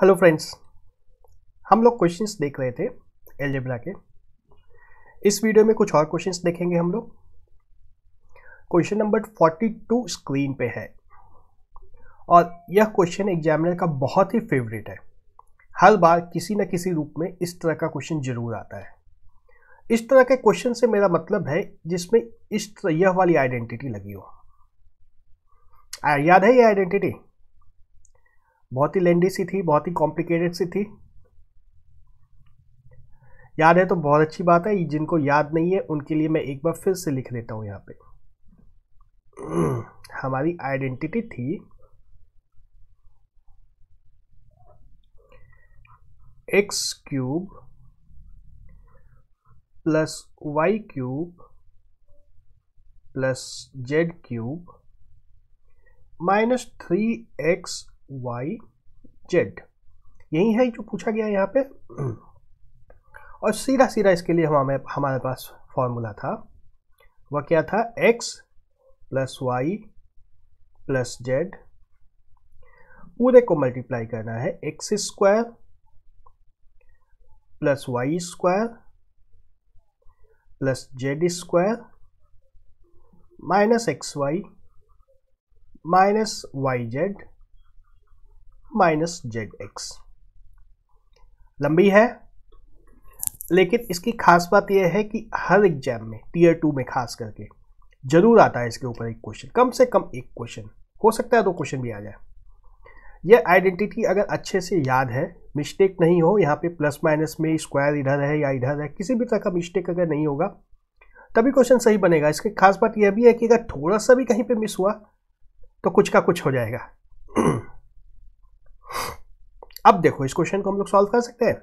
hello friends हम लोग questions देख रहे थे एलजेब्रा के इस वीडियो में कुछ और क्वेश्चंस देखेंगे हम लोग क्वेश्चन नंबर 42 स्क्रीन पे है और यह क्वेश्चन एग्जामिनर का बहुत ही फेवरेट है हर बार किसी न किसी रूप में इस तरह का क्वेश्चन जरूर आता है इस तरह के क्वेश्चन से मेरा मतलब है जिसमें इस तरह यह वाली आइडेंटिटी लगी हो याद है ये आइडेंटिटी बहुत ही लेंडी सी थी बहुत ही कॉम्प्लिकेटेड सी थी याद है तो बहुत अच्छी बात है जिनको याद नहीं है उनके लिए मैं एक बार फिर से लिख देता हूँ यहाँ पे हमारी आइडेंटिटी थी x cube plus y cube plus z cube minus three x y z यही है जो पूछा गया यहाँ पे और सीधा सीधा इसके लिए हमारे हमारे पास फॉर्मूला था वह क्या था x plus Y plus Z पूरे को मल्टीप्लाई करना है x square plus Y square plus Z square minus x Y minus Y Z minus Z x लंबी है लेकिन इसकी खास बात यह है कि हर एग्जाम में टीयर टू में खास करके जरूर आता है इसके ऊपर एक क्वेश्चन कम से कम एक क्वेश्चन हो सकता है दो क्वेश्चन भी आ जाए यह आइडेंटिटी अगर अच्छे से याद है मिस्टेक नहीं हो यहाँ पे प्लस माइनस में स्क्वायर इधर है या इधर है किसी भी तरह का मिस्टेक अगर नहीं होगा तभी क्वेश्चन सही बनेगा इसकी खास बात यह भी है कि अगर थोड़ा सा भी कहीं पे मिस हुआ तो कुछ का कुछ हो जाएगा अब देखो इस क्वेश्चन को हम लोग सॉल्व कर सकते हैं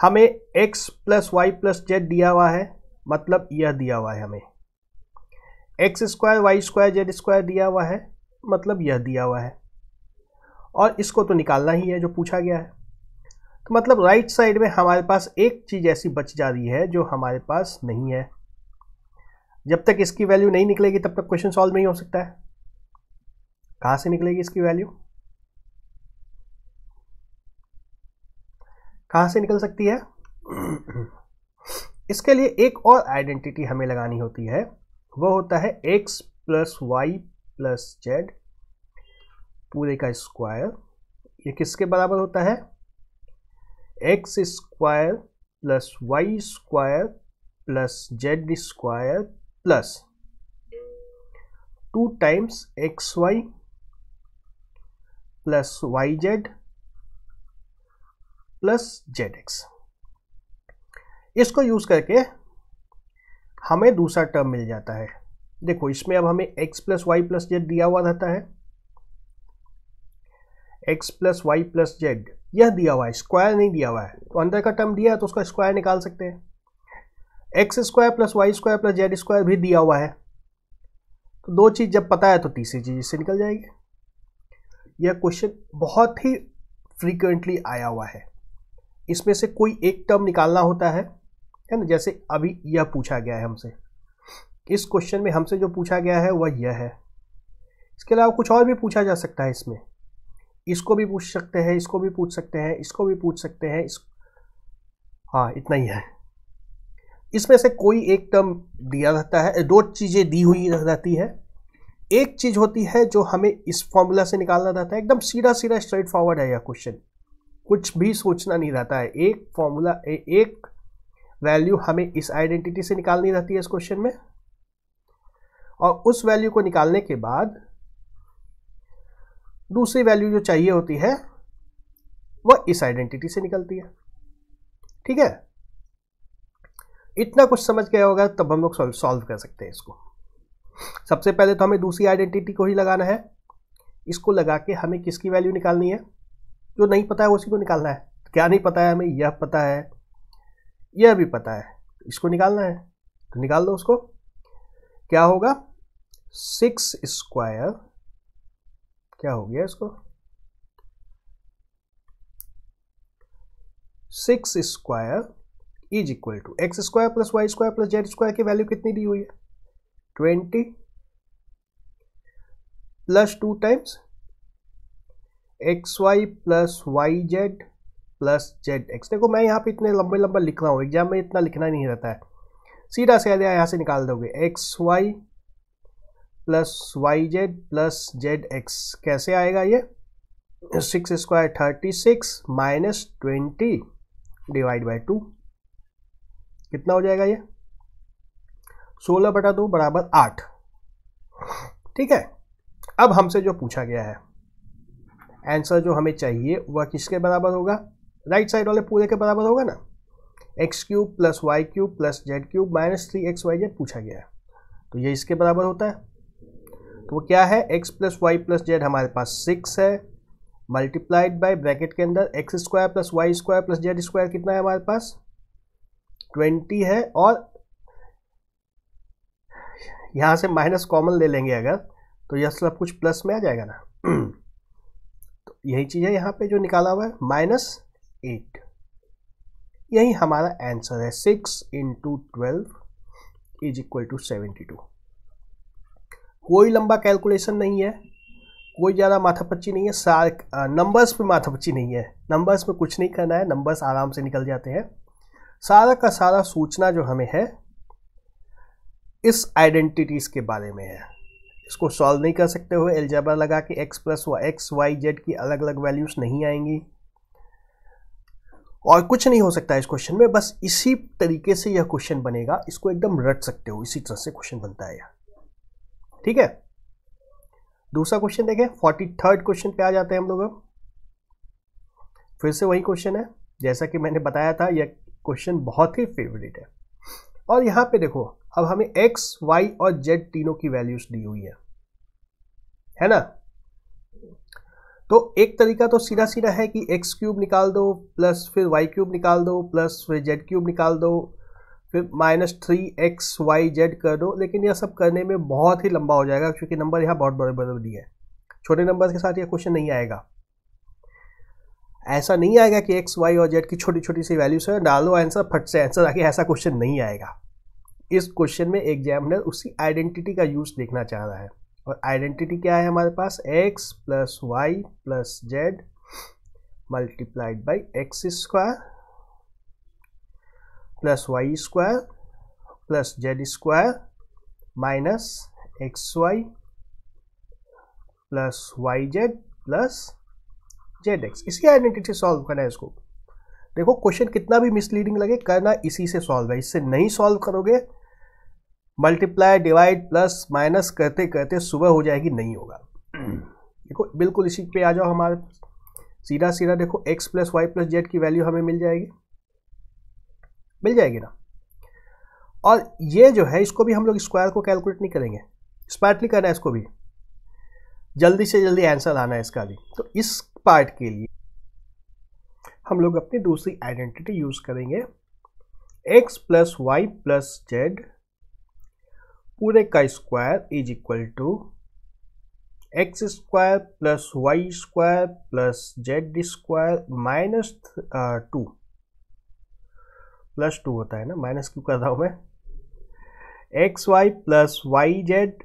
हमें x plus Y plus z दिया हुआ है मतलब यह दिया हुआ है हमें x square y square z square दिया हुआ है मतलब यह दिया हुआ है और इसको तो निकालना ही है जो पूछा गया है तो मतलब राइट साइड में हमारे पास एक चीज़ ऐसी बच जा रही है जो हमारे पास नहीं है जब तक इसकी वैल्यू नहीं निकलेगी तब तक क्वेश्चन सॉल्व नहीं हो सकता है कहां से निकलेगी इसकी वैल्यू कहां से निकल सकती है इसके लिए एक और आइडेंटिटी हमें लगानी होती है वो होता है x plus Y plus Z पूरे का स्क्वायर ये किसके बराबर होता है x square plus Y square plus Z square plus two times x y plus yz plus Z x इसको यूज़ करके हमें दूसरा टर्म मिल जाता है देखो इसमें अब हमें x plus Y plus z दिया हुआ रहता है x plus Y plus z यह दिया हुआ है स्क्वायर नहीं दिया हुआ है तो अंदर का टर्म दिया है तो उसका स्क्वायर निकाल सकते हैं x square plus Y square plus Z square भी दिया हुआ है तो दो चीज़ जब पता है तो तीसरी चीज़ इससे निकल जाएगी यह क्वेश्चन बहुत ही फ्रीक्वेंटली आया हुआ है इसमें से कोई एक टर्म निकालना होता है है ना जैसे अभी यह पूछा गया है हमसे इस क्वेश्चन में हमसे जो पूछा गया है वह यह है इसके अलावा कुछ और भी पूछा जा सकता है इसमें इसको भी पूछ सकते हैं इसको भी पूछ सकते हैं इसको भी पूछ सकते हैं इस हाँ इतना ही है इसमें से कोई एक टर्म दिया रहता है दो चीज़ें दी हुई रहती है एक चीज होती है जो हमें इस फॉर्मूला से निकालना रहता है एकदम सीधा सीधा स्ट्रेट फॉरवर्ड है यह क्वेश्चन कुछ भी सोचना नहीं रहता है एक फॉर्मूला एक वैल्यू हमें इस आइडेंटिटी से निकालनी रहती है इस क्वेश्चन में और उस वैल्यू को निकालने के बाद दूसरी वैल्यू जो चाहिए होती है वह इस आइडेंटिटी से निकलती है ठीक है इतना कुछ समझ गया होगा तब हम लोग सॉल्व कर सकते हैं इसको सबसे पहले तो हमें दूसरी आइडेंटिटी को ही लगाना है इसको लगा के हमें किसकी वैल्यू निकालनी है जो नहीं पता है उसी को निकालना है क्या नहीं पता है हमें यह पता है यह भी पता है इसको निकालना है तो निकाल दो उसको क्या होगा सिक्स स्क्वायर क्या हो गया इसको six square is equal to x square plus Y square plus Z square की वैल्यू कितनी दी हुई है 20 plus 2 times xy plus Y Z plus Z x देखो मैं यहाँ पे इतने लंबे लंबे लिख रहा हूँ एग्जाम में इतना लिखना नहीं रहता है सीधा से यहाँ से निकाल दोगे x Y plus Y Z plus Z x कैसे आएगा ये six square thirty six minus twenty divide by two कितना हो जाएगा ये सोलह बटा दो बराबर आठ ठीक है अब हमसे जो पूछा गया है आंसर जो हमें चाहिए वह किसके बराबर होगा राइट साइड वाले पूरे के बराबर होगा ना x cube plus y cube plus z cube minus three x y z पूछा गया है तो ये इसके बराबर होता है तो वो क्या है x plus Y plus z हमारे पास सिक्स है मल्टीप्लाइड बाई ब्रैकेट के अंदर x square plus Y square plus Z square कितना है हमारे पास ट्वेंटी है और यहाँ से माइनस कॉमन ले लेंगे अगर तो यह सब कुछ प्लस में आ जाएगा ना तो यही चीज़ है यहाँ पे जो निकाला हुआ है माइनस एट यही हमारा आंसर है six into twelve is equal to seventy two कोई लंबा कैलकुलेशन नहीं है कोई ज़्यादा माथापच्ची नहीं है सार नंबर्स पे माथापच्ची नहीं है नंबर्स में कुछ नहीं करना है नंबर्स आराम से निकल जाते हैं सारा का सारा सूचना जो हमें है इस आइडेंटिटीज़ के बारे में है इसको सॉल्व नहीं कर सकते हो एल्जाबा लगा के x plus y, x y z की अलग अलग वैल्यूज़ नहीं आएंगी और कुछ नहीं हो सकता इस क्वेश्चन में बस इसी तरीके से यह क्वेश्चन बनेगा इसको एकदम रट सकते हो इसी तरह से क्वेश्चन बनता है ठीक है दूसरा क्वेश्चन देखें फोर्टी थर्ड क्वेश्चन पे आ जाते हैं हम लोग अब फिर से वही क्वेश्चन है जैसा कि मैंने बताया था यह क्वेश्चन बहुत ही फेवरेट है और यहां पे देखो अब हमें x, y और z तीनों की वैल्यूज दी हुई है है ना तो एक तरीका तो सीधा सीधा है कि एक्स क्यूब निकाल दो प्लस फिर वाई क्यूब निकाल दो प्लस फिर जेड क्यूब निकाल दो फिर minus three x y z कर दो लेकिन यह सब करने में बहुत ही लंबा हो जाएगा क्योंकि नंबर यहाँ बहुत बड़े बड़े दिए हैं छोटे नंबर के साथ यह क्वेश्चन नहीं आएगा ऐसा नहीं आएगा कि एक्स वाई और जेड की छोटी छोटी सी वैल्यूज है डालो आंसर फट से आंसर आके ऐसा क्वेश्चन नहीं आएगा इस क्वेश्चन में एग्जामिनर उसी आइडेंटिटी का यूज़ देखना चाह रहा है और आइडेंटिटी क्या है हमारे पास x plus Y plus z multiplied by x square plus Y square plus Z square minus x Y plus Y Z plus Z x इसी आइडेंटिटी सॉल्व करना है इसको देखो क्वेश्चन कितना भी मिसलीडिंग लगे करना इसी से सॉल्व है इससे नहीं सॉल्व करोगे मल्टीप्लाई डिवाइड प्लस माइनस करते करते सुबह हो जाएगी नहीं होगा देखो बिल्कुल इसी पे आ जाओ हमारे सीधा सीधा देखो x plus Y plus z की वैल्यू हमें मिल जाएगी मिल जाएगी ना और ये जो है इसको भी हम लोग स्क्वायर को कैलकुलेट नहीं करेंगे स्पार्टली करना है इसको भी जल्दी से जल्दी आंसर आना है इसका भी तो इस पार्ट के लिए हम लोग अपनी दूसरी आइडेंटिटी यूज़ करेंगे x plus Y plus Z पूरे का square is equal to x square plus Y square plus Z square minus two plus two होता है ना माइनस क्यों कर रहा हूँ मैं x Y plus Y Z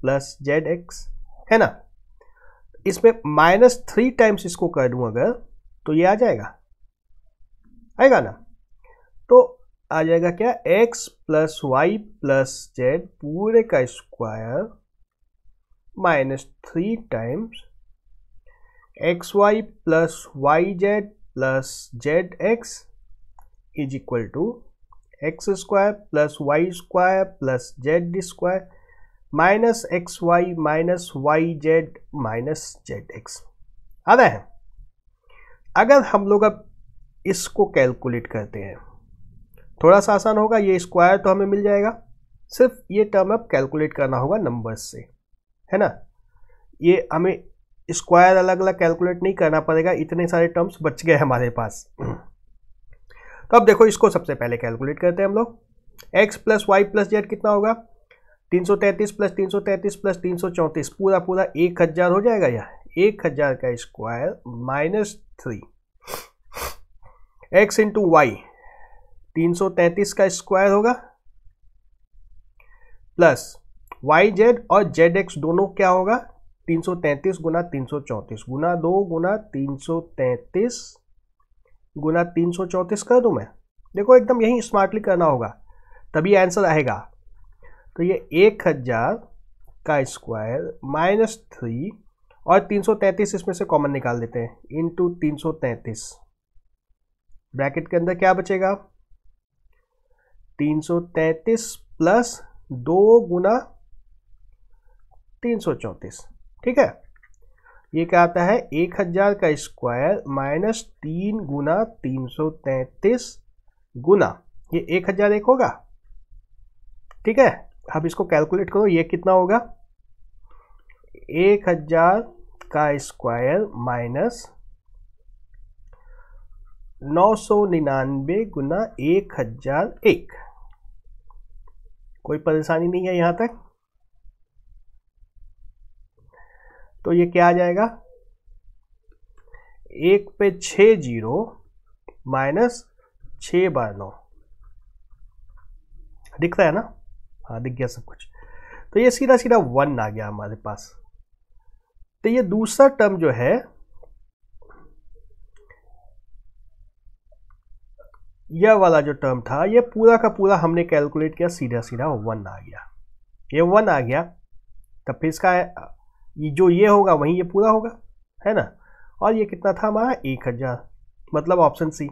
plus Z x है ना इसमें माइनस थ्री टाइम्स इसको कर दूँ अगर तो ये आ जाएगा आएगा ना तो आ जाएगा क्या x plus Y plus Z पूरे का square minus three times x Y plus Y Z plus Z X is equal to x square plus Y square plus Z square minus x Y minus Y Z minus Z X आ रहा है अगर हम लोग अब इसको calculate करते हैं थोड़ा सा आसान होगा ये स्क्वायर तो हमें मिल जाएगा सिर्फ ये टर्म अब कैलकुलेट करना होगा नंबर्स से है ना ये हमें स्क्वायर अलग अलग कैलकुलेट नहीं करना पड़ेगा इतने सारे टर्म्स बच गए हमारे पास तो अब देखो इसको सबसे पहले कैलकुलेट करते हैं हम लोग X plus Y plus Z कितना होगा 333 प्लस 333 प्लस 334 पूरा पूरा एक हज़ार हो जाएगा यह एक हज़ार का square minus three X into Y 333 का स्क्वायर होगा प्लस वाई जेड और जेड एक्स दोनों क्या होगा 333 गुना 334 गुना दो गुना 333 गुना 334 कर दूं मैं देखो एकदम यही स्मार्टली करना होगा तभी आंसर आएगा तो ये एक हजार का स्क्वायर माइनस थ्री और 333 इसमें से कॉमन निकाल देते हैं इंटू 333 ब्रैकेट के अंदर क्या बचेगा तीन सौ तैंतीस प्लस दो गुना तीन सौ ठीक है ये क्या आता है एक हजार का स्क्वायर माइनस तीन गुना तीन गुना ये एक हजार एक होगा ठीक है अब इसको कैलकुलेट करो ये कितना होगा एक हजार का स्क्वायर माइनस नौ सौ गुना एक हजार एक कोई परेशानी नहीं है यहाँ तक तो ये क्या आ जाएगा एक पे छ जीरो माइनस छ बार नौ दिख रहा है ना हाँ दिख गया सब कुछ तो ये सीधा सीधा वन आ गया हमारे पास तो ये दूसरा टर्म जो है यह वाला जो टर्म था ये पूरा का पूरा हमने कैलकुलेट किया सीधा सीधा वन आ गया ये वन आ गया तब फिर इसका जो ये होगा वहीं ये पूरा होगा है ना और ये कितना था हमारा एक हज़ार मतलब ऑप्शन सी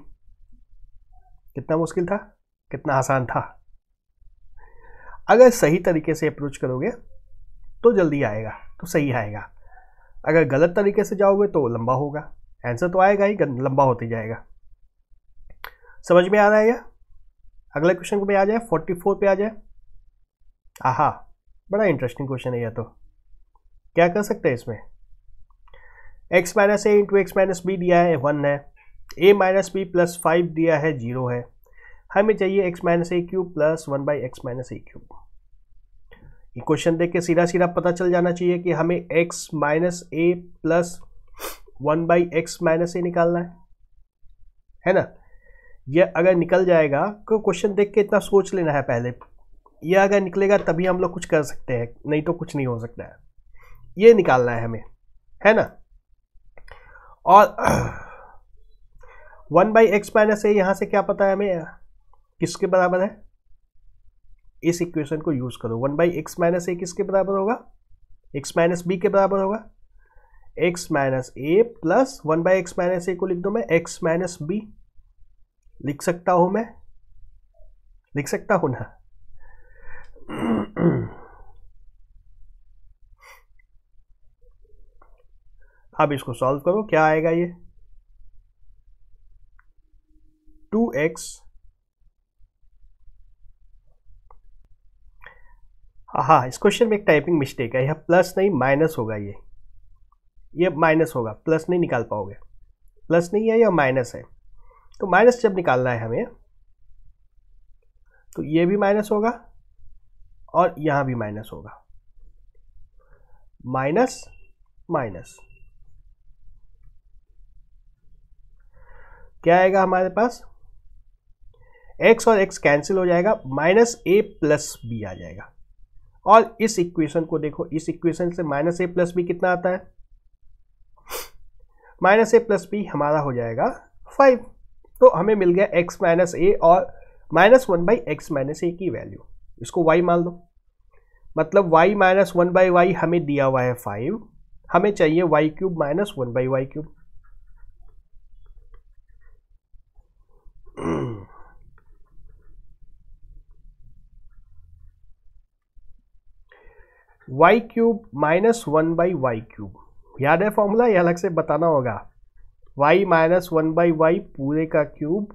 कितना मुश्किल था कितना आसान था अगर सही तरीके से अप्रोच करोगे तो जल्दी आएगा तो सही आएगा अगर गलत तरीके से जाओगे तो लंबा होगा आंसर तो आएगा ही लंबा होते जाएगा समझ में आ रहा है यह अगले क्वेश्चन पे आ जाए फोर्टी फोर पे आ जाए आहा बड़ा इंटरेस्टिंग क्वेश्चन है यह तो क्या कर सकते हैं इसमें X minus A into X minus B दिया है वन है A minus B plus five दिया है जीरो है हमें चाहिए X minus A cube plus one by X minus A cube ये क्वेश्चन देख के सीधा सीधा पता चल जाना चाहिए कि हमें X minus A plus one by X minus A निकालना है है ना ये अगर निकल जाएगा को क्वेश्चन देख के इतना सोच लेना है पहले ये अगर निकलेगा तभी हम लोग कुछ कर सकते हैं नहीं तो कुछ नहीं हो सकता है ये निकालना है हमें है ना और one by X minus A यहां से क्या पता है हमें किसके बराबर है इस इक्वेशन को यूज़ करो one by X minus A किसके बराबर होगा एक्स माइनस बी के बराबर होगा X minus A plus one by X minus A को लिख दो मैं एक्स माइनस बी लिख सकता हूं मैं लिख सकता हूं ना अब इसको सॉल्व करो क्या आएगा ये टू एक्स हाँ इस क्वेश्चन में एक टाइपिंग मिस्टेक है यह प्लस नहीं माइनस होगा ये ये माइनस होगा प्लस नहीं निकाल पाओगे प्लस नहीं है या माइनस है तो माइनस जब निकालना है हमें तो ये भी माइनस होगा और यहां भी माइनस होगा माइनस माइनस क्या आएगा हमारे पास x और x कैंसिल हो जाएगा माइनस ए प्लस बी आ जाएगा और इस इक्वेशन को देखो इस इक्वेशन से माइनस ए प्लस बी कितना आता है माइनस ए प्लस बी हमारा हो जाएगा फाइव तो हमें मिल गया एक्स माइनस ए और minus one by X minus A की वैल्यू इसको वाई मान लो मतलब Y minus one by Y हमें दिया हुआ है फाइव हमें चाहिए Y cube minus one by Y cube Y cube minus one by Y cube याद है फॉर्मूला यह अलग से बताना होगा Y minus one by Y पूरे का cube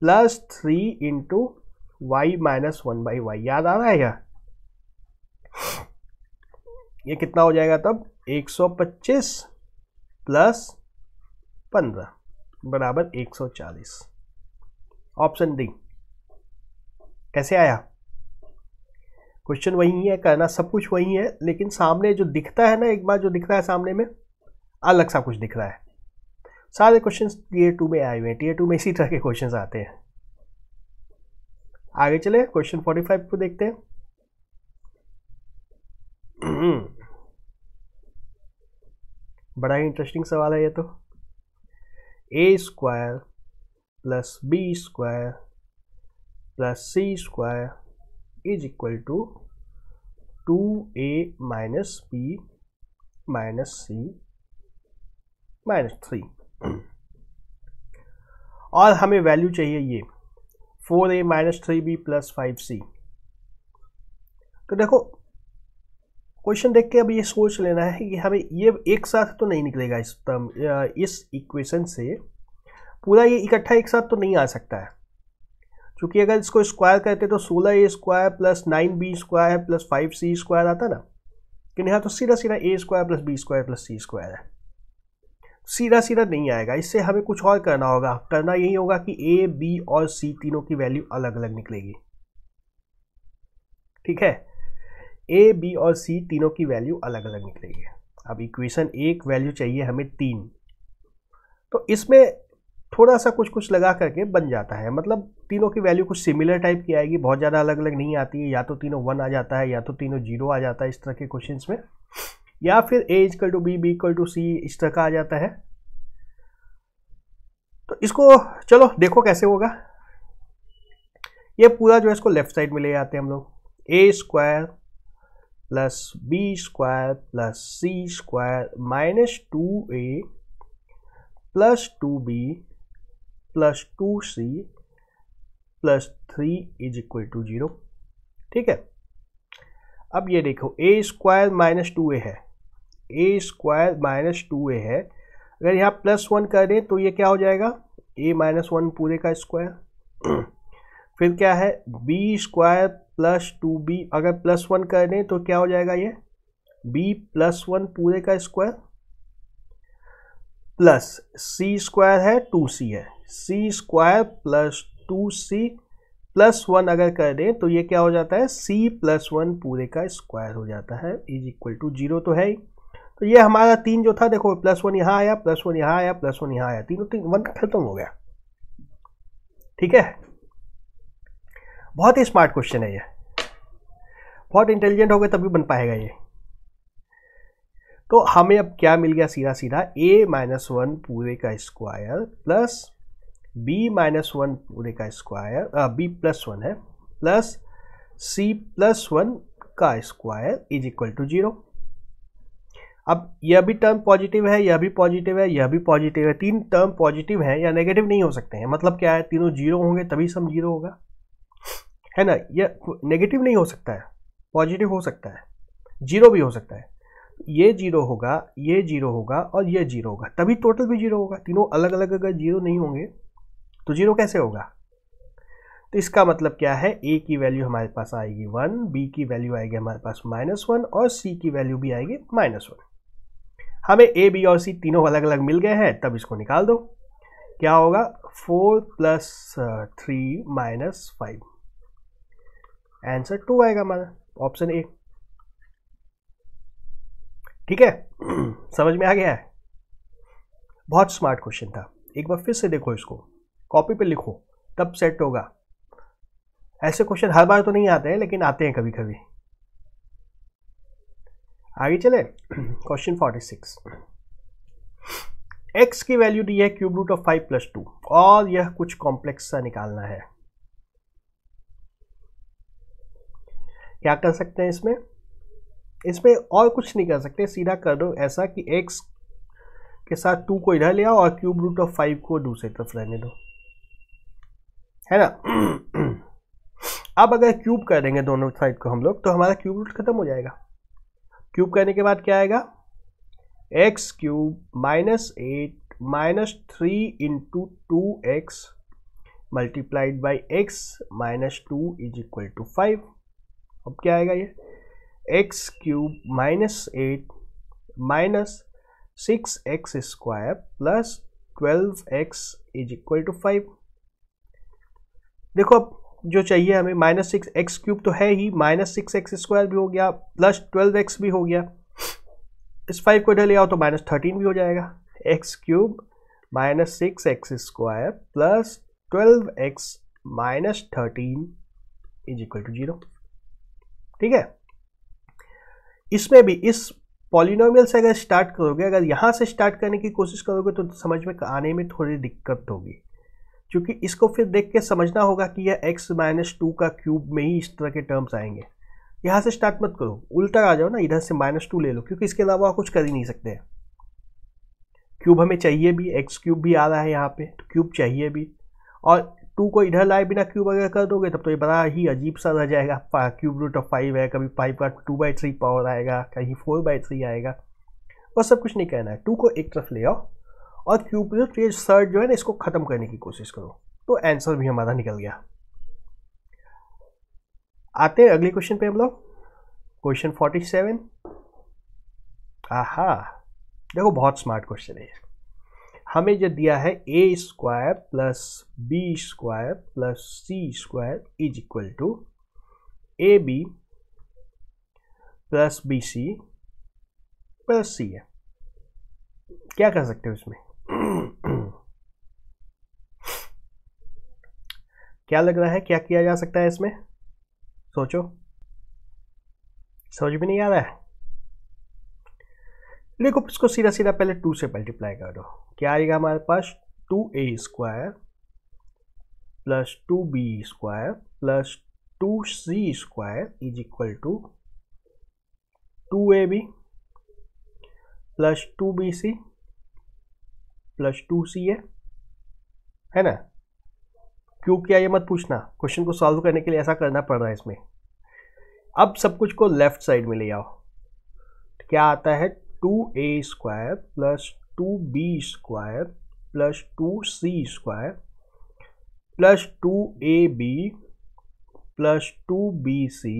plus three into Y minus one by Y याद आ रहा है यार ये कितना हो जाएगा तब 125 प्लस 15 बराबर 140 ऑप्शन डी कैसे आया क्वेश्चन वही है करना सब कुछ वही है लेकिन सामने जो दिखता है ना एक बार जो दिख रहा है सामने में अलग सा कुछ दिख रहा है सारे क्वेश्चन टीयर टू में आए हुए हैं टीयर टू में इसी तरह के क्वेश्चन आते हैं आगे चले क्वेश्चन फोर्टी फाइव को देखते हैं बड़ा ही इंटरेस्टिंग सवाल है ये तो A square plus B square plus C square is equal to two A minus B minus C minus three और हमें वैल्यू चाहिए ये four A minus three B plus five C तो देखो क्वेश्चन देख के अब ये सोच लेना है कि हमें ये एक साथ तो नहीं निकलेगा इस तम, इस इक्वेशन से पूरा ये इकट्ठा एक साथ तो नहीं आ सकता है क्योंकि अगर इसको स्क्वायर करते तो सोलह A square plus nine B square plus five C square आता ना लेकिन यहाँ तो सीधा सीधा A square plus B square plus C square है सीधा सीधा नहीं आएगा इससे हमें कुछ और करना होगा करना यही होगा कि ए बी और सी तीनों की वैल्यू अलग अलग निकलेगी ठीक है ए बी और सी तीनों की वैल्यू अलग अलग निकलेगी अब इक्वेशन एक वैल्यू चाहिए हमें तीन तो इसमें थोड़ा सा कुछ कुछ लगा करके बन जाता है मतलब तीनों की वैल्यू कुछ सिमिलर टाइप की आएगी बहुत ज़्यादा अलग अलग नहीं आती है या तो तीनों वन आ जाता है या तो तीनों जीरो आ जाता है इस तरह के क्वेश्चन में या फिर A is equal to B B equal to C इस तरह का आ जाता है तो इसको चलो देखो कैसे होगा ये पूरा जो है इसको लेफ्ट साइड में ले आते हैं हम लोग A square plus B square plus C square minus two A plus two B plus two C plus three is equal to zero ठीक है अब ये देखो ए स्क्वायर माइनस टू ए है ए स्क्वायर माइनस टू ए है अगर यहाँ plus one कर दें तो ये क्या हो जाएगा ए माइनस वन पूरे का स्क्वायर फिर क्या है B square plus two B अगर प्लस वन कर दें तो क्या हो जाएगा ये बी प्लस वन पूरे का स्क्वायर प्लस सी स्क्वायर है टू सी है C square plus two C plus one अगर कर दें तो ये क्या हो जाता है सी प्लस वन पूरे का स्क्वायर हो जाता है इज इक्वल टू जीरो तो है ही तो ये हमारा तीन जो था देखो प्लस वन यहाँ आया प्लस वन यहाँ आया प्लस वन यहाँ आया तीनों तीन वन का खत्म हो गया ठीक है बहुत ही स्मार्ट क्वेश्चन है ये बहुत इंटेलिजेंट हो गए तभी बन पाएगा ये तो हमें अब क्या मिल गया सीधा सीधा ए माइनस वन पूरे का square plus B minus one पूरे का स्क्वायर बी प्लस वन है प्लस सी प्लस वन का square is equal to zero अब यह भी टर्म पॉजिटिव है यह भी पॉजिटिव है यह भी पॉजिटिव है तीन टर्म पॉजिटिव है या नेगेटिव नहीं हो सकते हैं मतलब क्या है तीनों जीरो होंगे तभी सम जीरो होगा है ना यह नेगेटिव नहीं हो सकता है पॉजिटिव हो सकता है जीरो भी हो सकता है ये जीरो होगा ये जीरो होगा और ये जीरो होगा तभी टोटल भी जीरो होगा तीनों अलग अलग अगर जीरो नहीं होंगे तो जीरो कैसे होगा तो इसका मतलब क्या है ए की वैल्यू हमारे पास आएगी वन बी की वैल्यू आएगी हमारे पास माइनस वन और सी की वैल्यू भी आएगी माइनस वन हमें ए बी और सी तीनों अलग अलग मिल गए हैं तब इसको निकाल दो क्या होगा four plus three minus five answer two आएगा हमारा ऑप्शन ए ठीक है समझ में आ गया है बहुत स्मार्ट क्वेश्चन था एक बार फिर से देखो इसको कॉपी पे लिखो तब सेट होगा ऐसे क्वेश्चन हर बार तो नहीं आते हैं लेकिन आते हैं कभी कभी आगे चले क्वेश्चन फोर्टी सिक्स एक्स की वैल्यू दी है cube root of five plus two और यह कुछ कॉम्प्लेक्स सा निकालना है क्या कर सकते हैं इसमें इसमें और कुछ नहीं कर सकते सीधा कर दो ऐसा कि एक्स के साथ टू को इधर ले आओ और क्यूब रूट ऑफ फाइव को दूसरी तरफ रहने दो है ना अब अगर क्यूब कर देंगे दोनों साइड को हम लोग तो हमारा क्यूब रूट खत्म हो जाएगा क्यूब करने के बाद क्या आएगा X cube minus eight minus three into two X multiplied by X minus two is equal to five अब क्या आएगा ये X cube minus eight minus six X square plus twelve X is equal to five देखो अब जो चाहिए हमें minus six x cube तो है ही माइनस सिक्स एक्स स्क्वायर भी हो गया प्लस ट्वेल्व एक्स भी हो गया इस फाइव को इधर ले आओ तो माइनस थर्टीन भी हो जाएगा X cube minus six X square plus twelve X minus thirteen is equal to zero ठीक है इसमें भी इस पॉलिनोमियल से अगर स्टार्ट करोगे अगर यहाँ से स्टार्ट करने की कोशिश करोगे तो समझ में आने में थोड़ी दिक्कत होगी क्योंकि इसको फिर देख के समझना होगा कि यह एक्स माइनस टू का क्यूब में ही इस तरह के टर्म्स आएंगे यहाँ से स्टार्ट मत करो उल्टा आ जाओ ना इधर से माइनस टू ले लो क्योंकि इसके अलावा कुछ कर ही नहीं सकते हैं क्यूब हमें चाहिए भी एक्स क्यूब भी आ रहा है यहाँ पे तो क्यूब चाहिए भी और टू को इधर लाए बिना क्यूब अगर कर दोगे तब तो ये बड़ा ही अजीब सा रह जाएगा क्यूब रूट ऑफ फाइव है कभी फाइव का टू बाई थ्री पावर आएगा कहीं फोर बाई थ्री आएगा और सब कुछ नहीं कहना है टू को एक तरफ ले आओ और क्यूपिड ये सर्ट जो है ना इसको ख़त्म करने की कोशिश करो तो आंसर भी हमारा निकल गया आते हैं अगले क्वेश्चन पे हम लोग क्वेश्चन फोर्टी सेवन आहा देखो बहुत स्मार्ट क्वेश्चन है हमें जो दिया है ए square plus B square plus C square is equal to A B plus B C plus C है क्या कर सकते हो इसमें क्या लग रहा है क्या किया जा सकता है इसमें सोचो समझ भी नहीं आ रहा है देखो इसको सीधा सीधा पहले टू से मल्टीप्लाई कर दो क्या आएगा हमारे पास two A square plus two B square plus two C square is equal to two A B plus two B C plus two C है है ना क्यों क्या ये मत पूछना क्वेश्चन को सॉल्व करने के लिए ऐसा करना पड़ रहा है इसमें अब सब कुछ को लेफ्ट साइड में ले आओ क्या आता है two A square plus two B square plus two C square plus two A B plus two B C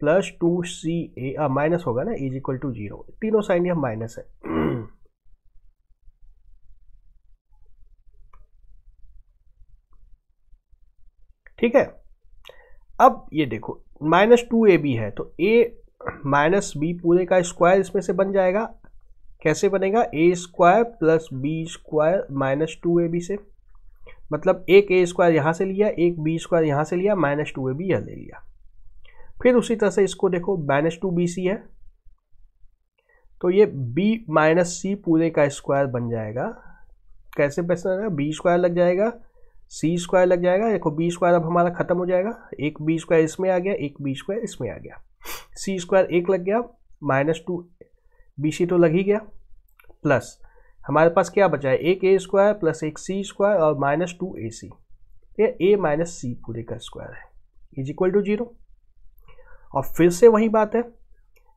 plus two C A minus होगा ना इज इक्वल टू जीरो तीनों साइन यह माइनस है ठीक है अब ये देखो माइनस टू ए बी है तो ए माइनस बी पूरे का स्क्वायर इसमें से बन जाएगा कैसे बनेगा A square plus B square minus two A B से मतलब एक ए स्क्वायर यहाँ से लिया एक बी स्क्वायर यहाँ से लिया माइनस टू ए बी यह ले लिया फिर उसी तरह से इसको देखो माइनस टू बी सी है तो ये बी माइनस सी पूरे का स्क्वायर बन जाएगा कैसे पैसा बी स्क्वायर लग जाएगा सी स्क्वायर लग जाएगा देखो बी स्क्वायर अब हमारा ख़त्म हो जाएगा एक बी स्क्वायर इसमें आ गया एक बी स्क्वायर इसमें आ गया सी स्क्वायर एक लग गया माइनस टू बी सी तो लग ही गया प्लस हमारे पास क्या बचा है एक ए स्क्वायर प्लस एक सी स्क्वायर और माइनस टू ए सी ये ए माइनस सी पूरे का स्क्वायर है इज इक्वल टू जीरो और फिर से वही बात है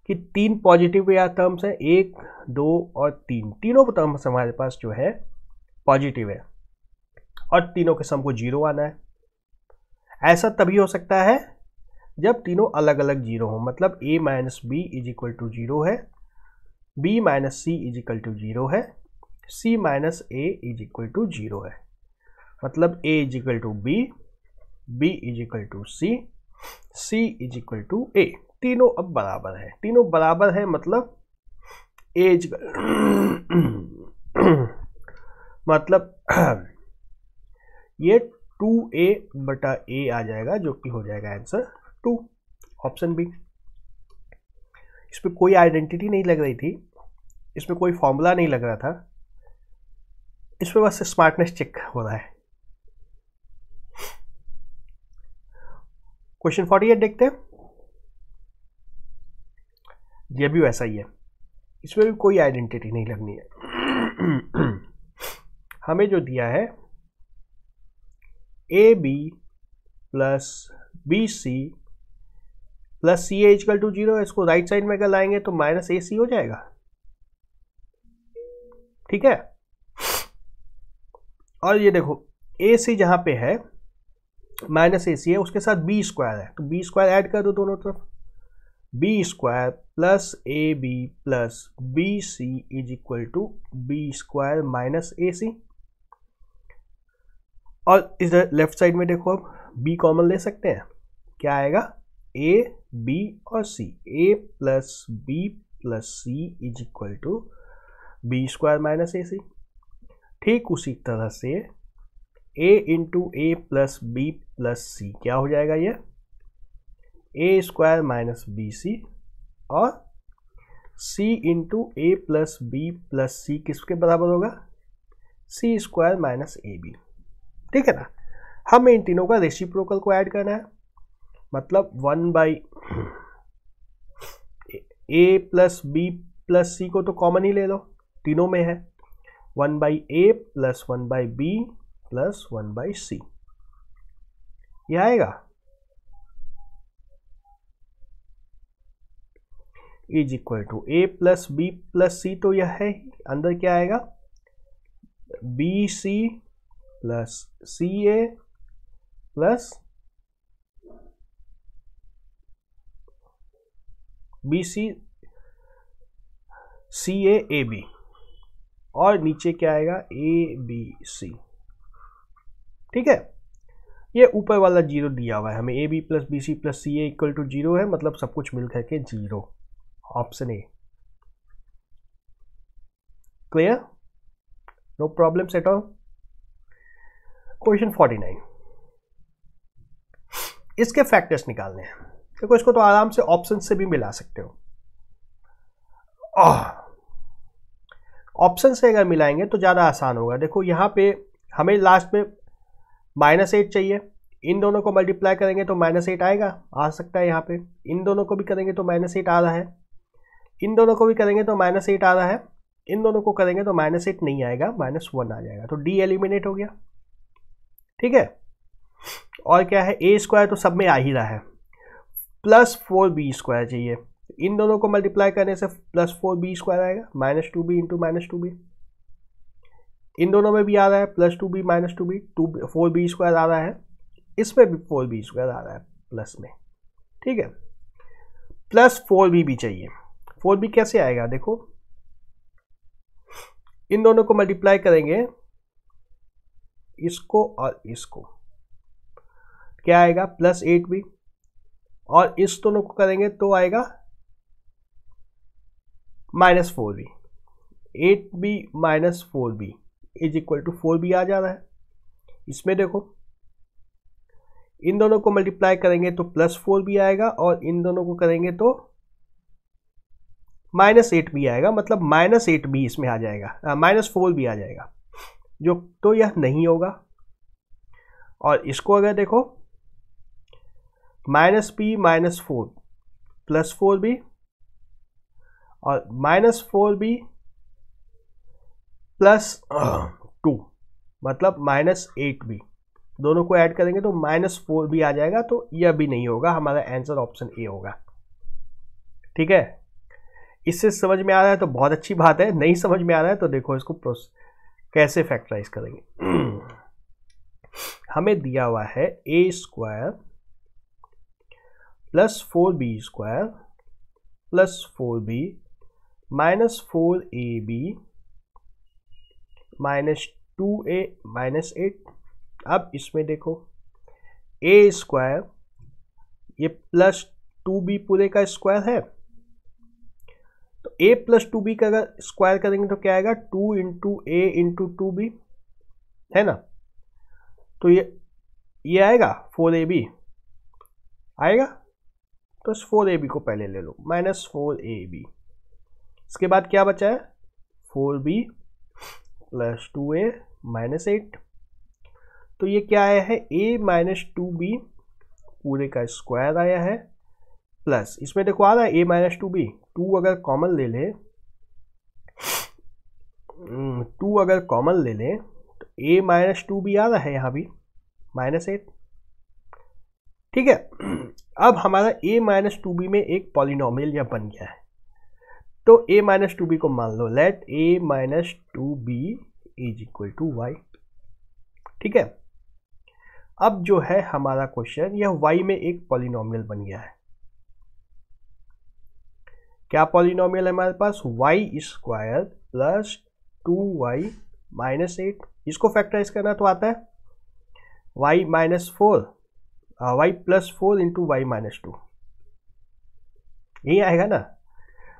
कि तीन पॉजिटिव या टर्म्स हैं एक दो और तीन तीनों टर्म्स हमारे पास जो है पॉजिटिव है और तीनों के सम को जीरो आना है ऐसा तभी हो सकता है जब तीनों अलग अलग जीरो हों मतलब a minus B is equal to zero है b minus C is equal to zero है c minus A is equal to zero है मतलब a is equal to B B is equal to C C is equal to A तीनों अब बराबर है तीनों बराबर है मतलब एज मतलब ये टू ए बटा ए आ जाएगा जो कि हो जाएगा आंसर टू ऑप्शन बी इसमें कोई आइडेंटिटी नहीं लग रही थी इसमें कोई फॉर्मूला नहीं लग रहा था इसमें बस स्मार्टनेस चेक हो रहा है क्वेश्चन फोर्टी एट देखते हैं ये भी वैसा ही है इसमें भी कोई आइडेंटिटी नहीं लगनी है हमें जो दिया है A B plus B C plus C A is equal to zero इसको राइट साइड में अगर लाएंगे तो माइनस ए सी हो जाएगा ठीक है और ये देखो ए सी जहां पे है माइनस ए सी है उसके साथ बी स्क्वायर है तो बी स्क्वायर ऐड कर दो दोनों तरफ B square plus A B plus B C is equal to B square minus A C और इधर लेफ्ट साइड में देखो अब बी कॉमन ले सकते हैं क्या आएगा ए बी और C A plus B plus C is equal to B square minus A C ठीक उसी तरह से A into A plus B plus C क्या हो जाएगा ये A square minus B C और C into A plus B plus C किसके बराबर होगा C square minus A B ठीक है ना हमें इन तीनों का रेसिप्रोकल को ऐड करना है मतलब one by A plus B plus C को तो कॉमन ही ले लो तीनों में है one by A plus one by B plus one by C यह आएगा is equal to A plus B plus C तो यह है अंदर क्या आएगा B C plus CA plus BC CA AB और नीचे क्या आएगा ए बी सी ठीक है ये ऊपर वाला जीरो दिया हुआ है हमें A B plus B C plus C A equal to zero है मतलब सब कुछ मिल करके zero option A clear no problems at all question forty nine इसके फैक्टर्स निकालने हैं देखो इसको तो आराम से ऑप्शन से भी मिला सकते हो ऑप्शन से अगर मिलाएंगे तो ज़्यादा आसान होगा देखो यहाँ पे हमें लास्ट में माइनस एट चाहिए इन दोनों को मल्टीप्लाई करेंगे तो माइनस एट आएगा आ सकता है यहाँ पे इन दोनों को भी करेंगे तो माइनस एट आ रहा है इन दोनों को भी करेंगे तो माइनस एट आ रहा है इन दोनों को करेंगे तो माइनस एट नहीं आएगा माइनस वन आ जाएगा तो डी एलिमिनेट हो गया ठीक है और क्या है ए स्क्वायर तो सब में आ ही रहा है प्लस फोर बी स्क्वायर चाहिए इन दोनों को मल्टीप्लाई करने से प्लस फोर बी स्क्वायर आएगा minus two B into minus two B इन दोनों में भी आ रहा है plus two B minus two B two four B square आ रहा है इसमें भी फोर बी स्क्वायर आ रहा है प्लस में ठीक है प्लस फोर बी भी चाहिए फोर बी कैसे आएगा देखो इन दोनों को मल्टीप्लाई करेंगे इसको और इसको क्या आएगा प्लस एट बी और इस दोनों को करेंगे तो आएगा minus four B eight B minus four B is equal to four B आ जा रहा है इसमें देखो इन दोनों को मल्टीप्लाई करेंगे तो प्लस फोर भी आएगा और इन दोनों को करेंगे तो माइनस एट भी आएगा मतलब माइनस एट बी इसमें आ जाएगा माइनस हाँ, फोर भी आ जाएगा जो तो यह नहीं होगा और इसको अगर देखो minus P minus four plus four B और minus four B plus two मतलब माइनस एट बी दोनों को ऐड करेंगे तो माइनस फोर भी आ जाएगा तो यह भी नहीं होगा हमारा आंसर ऑप्शन ए होगा ठीक है इससे समझ में आ रहा है तो बहुत अच्छी बात है नहीं समझ में आ रहा है तो देखो इसको प्रोसेस कैसे फैक्टराइज करेंगे हमें दिया हुआ है ए square plus four B square plus four B minus four A B minus two A minus eight अब इसमें देखो ए स्क्वायर ये प्लस टू बी पूरे का स्क्वायर है ए प्लस टू बी का अगर स्क्वायर करेंगे तो क्या आएगा two into A into two B है ना तो ये ये आएगा फोर ए बी आएगा तो इस फोर ए बी को पहले ले लो माइनस फोर ए बी इसके बाद क्या बचा है four B plus two A minus eight तो ये क्या आया है ए माइनस टू बी पूरे का स्क्वायर आया है प्लस इसमें देखो आ रहा है A minus two B two अगर कॉमन ले लें हम्म, टू अगर कॉमन ले लें तो ए माइनस टू भी आ रहा है यहाँ भी माइनस एट ठीक है अब हमारा ए माइनस टू बी में एक पॉलिनोमियल यह बन गया है तो ए माइनस टू बी को मान लो let A minus two B is equal to Y ठीक है अब जो है हमारा क्वेश्चन यह वाई में एक पॉलिनोमियल बन गया है क्या पॉलिनोमियल है हमारे पास Y square plus two Y minus eight इसको फैक्टराइज करना तो आता है Y minus four Y plus four into Y minus two यही आएगा ना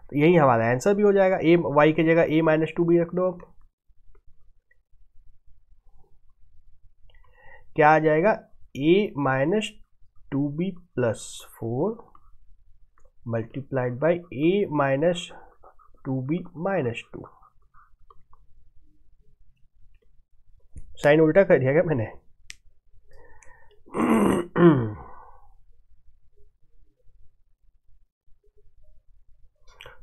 तो यही हमारा आंसर भी हो जाएगा ए वाई की जगह ए माइनस टू भी रख दो आप क्या आ जाएगा A minus two B plus four multiplied by A minus two B minus two sign उल्टा कर दिया क्या मैंने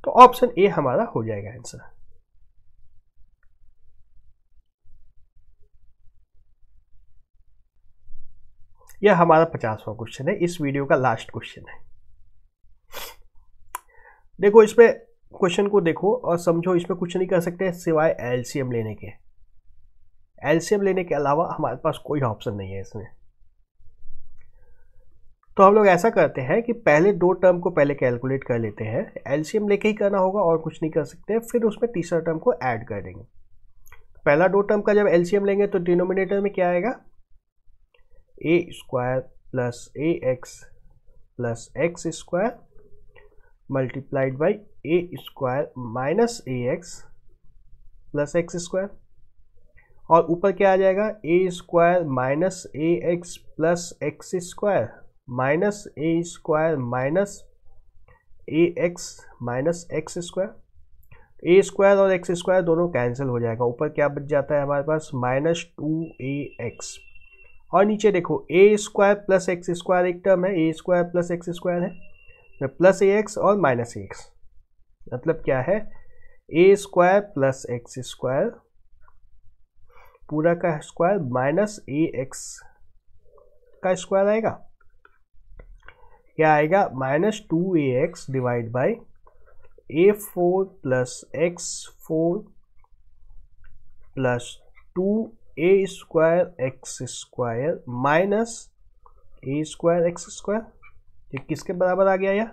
तो ऑप्शन ए हमारा हो जाएगा आंसर यह हमारा पचासवा क्वेश्चन है इस वीडियो का लास्ट क्वेश्चन है देखो इस पर क्वेश्चन को देखो और समझो इसमें कुछ नहीं कर सकते सिवाय एलसीएम लेने के एलसीएम लेने के अलावा हमारे पास कोई ऑप्शन नहीं है इसमें तो हम लोग ऐसा करते हैं कि पहले दो टर्म को पहले कैलकुलेट कर लेते हैं एलसीएम लेके ही करना होगा और कुछ नहीं कर सकते फिर उसमें तीसरा टर्म को ऐड कर देंगे पहला दो टर्म का जब एलसीएम लेंगे तो डिनोमिनेटर में क्या आएगा a square plus a x plus x square multiplied by a square minus a x plus x square और ऊपर क्या आ जाएगा a square minus a x plus x square minus a square minus a x minus x square a square और x square दोनों cancel हो जाएगा ऊपर क्या बच जाता है हमारे पास माइनस टू ए एक्स और नीचे देखो ए स्क्वायर प्लस एक्स स्क्वायर एक टर्म है ए स्क्वायर प्लस एक्स स्क्वायर है प्लस ए एक्स और माइनस ए एक्स मतलब क्या है ए स्क्वायर प्लस एक्स स्क्वायर पूरा का स्क्वायर माइनस ए एक्स का स्क्वायर आएगा क्या आएगा minus two a x divide by a four plus x four plus two A square x square minus a square x square ये किसके बराबर आ गया यह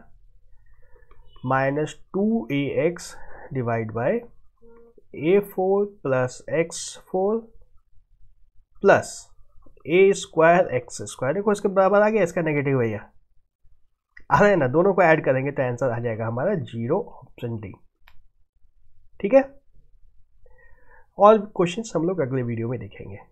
minus two a x divide by a four plus x four plus a square x square देखो इसके बराबर आ गया इसका नेगेटिव भैया आ रहा है ना दोनों को ऐड करेंगे तो आंसर आ जाएगा हमारा जीरो ऑप्शन डी ठीक है और क्वेश्चन हम लोग अगले वीडियो में देखेंगे